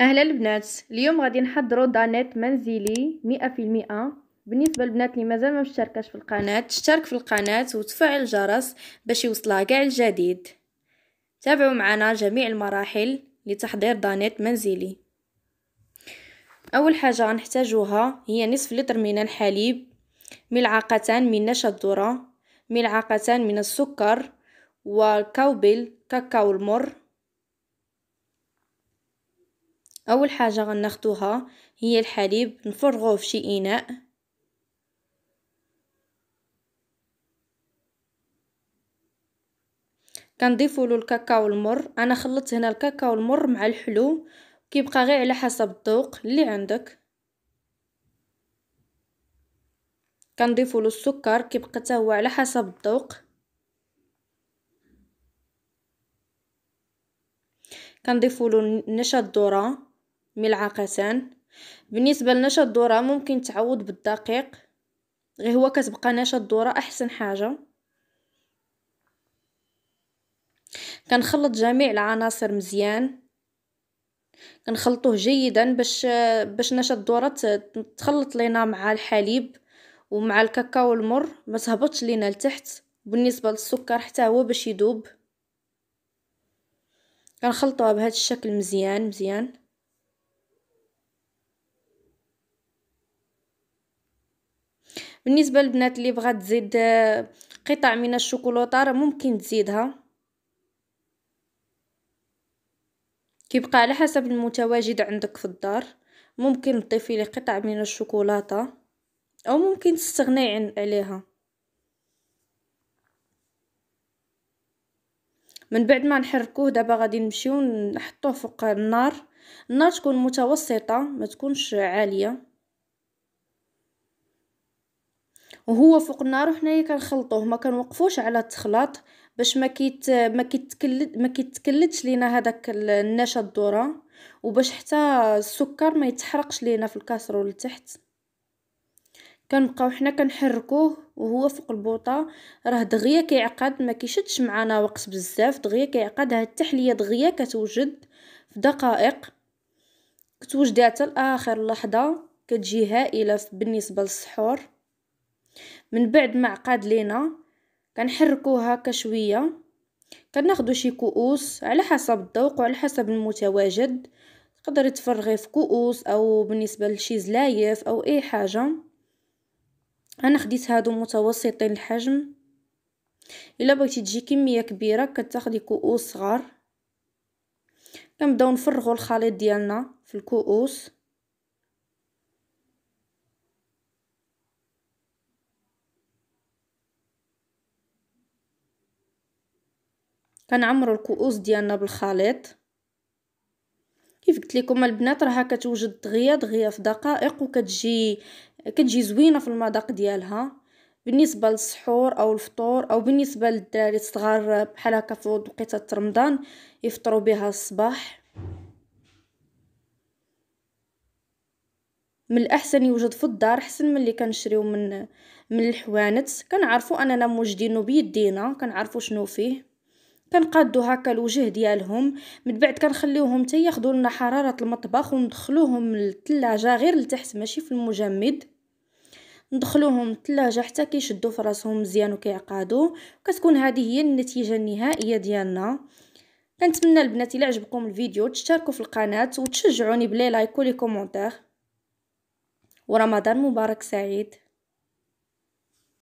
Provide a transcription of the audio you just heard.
اهلا البنات اليوم غادي نحضروا دانيت منزلي مئة في المئة بالنسبه للبنات اللي مازال ما مشتركاش في القناه تشترك في القناه وتفعل الجرس باش يوصلها كاع الجديد تابعوا معنا جميع المراحل لتحضير دانيت منزلي اول حاجه غنحتاجوها هي نصف لتر من الحليب ملعقتان من نشا الذره ملعقتان من السكر وكوبل كاكاو المر اول حاجه غناخدوها هي الحليب نفرغوه في شي اناء كنضيفوا له الكاكاو المر انا خلطت هنا الكاكاو المر مع الحلو كيبقى غير على حسب الذوق اللي عندك كنضيفوا له السكر كيبقى حتى هو على حسب الذوق كنضيفوا له نشا الذره ملعقتان بالنسبة لنشا الذرة ممكن تعوض بالدقيق غير هو كتبقى نشا الذرة احسن حاجة كنخلط جميع العناصر مزيان كنخلطوه جيدا باش باش نشا الذره تخلط لينا مع الحليب ومع الكاكاو المر ما تهبطش لينا لتحت بالنسبه للسكر حتى هو باش يذوب كنخلطوها بهذا الشكل مزيان مزيان بالنسبه للبنات اللي بغات تزيد آه، قطع من الشوكولاته راه ممكن تزيدها كيبقى على حسب المتواجد عندك في الدار ممكن تضيفي لي قطع من الشوكولاته او ممكن تستغني عليها من بعد ما نحركوه دابا غادي نمشيو نحطوه فوق النار النار تكون متوسطه ما تكونش عاليه وهو فوق النار وحنايا كنخلطوه ما كنوقفوش على التخلاط باش ما كيت ما كيتكلد ما كيتكلدش لينا هذاك النشا الذره وباش حتى السكر ما يتحرقش لينا في الكاسرول لتحت كنبقاو حنا كنحركوه وهو فوق البوطه راه دغيا كيعقد ما كيشدش معانا وقت بزاف دغيا كيعقد هاد التحليه دغيا كتوجد في دقائق كتوجد حتى لاخر لحظه كتجي هائله بالنسبه للسحور من بعد ما عقاد لينا كنحركوها هكا شويه كناخدو شي كؤوس على حسب الذوق وعلى حسب المتواجد تقدري تفرغي في كؤوس او بالنسبه لشي زلايف او اي حاجه انا خديت هادو متوسطين الحجم الا بغيتي تجي كميه كبيره كتاخدي كؤوس صغار كنبداو نفرغوا الخليط ديالنا في الكؤوس كنعمروا الكؤوس ديالنا بالخليط كيف قلت لكم البنات راها كتوجد دغيا دغيا في دقائق وكتجي كتجي زوينه في المذاق ديالها بالنسبه للسحور او الفطور او بالنسبه للدراري الصغار بحال هكا في وقيته رمضان يفطروا بها الصباح من الاحسن يوجد في الدار احسن من اللي كنشريو من من الحوانت كنعرفوا اننا موجدينه بيدينا كنعرفوا شنو فيه كنقادو هكا الوجه ديالهم من بعد كنخليوهم حتى ياخذوا لنا حراره المطبخ وندخلوهم للثلاجه غير لتحت ماشي في المجمد ندخلوهم الثلاجه حتى كيشدوا في راسهم مزيان وكيعقادوا كتكون هذه هي النتيجه النهائيه ديالنا كنتمنى البنات الى عجبكم الفيديو تشتركوا في القناه وتشجعوني بلي لايك ولي كومونتير ورمضان مبارك سعيد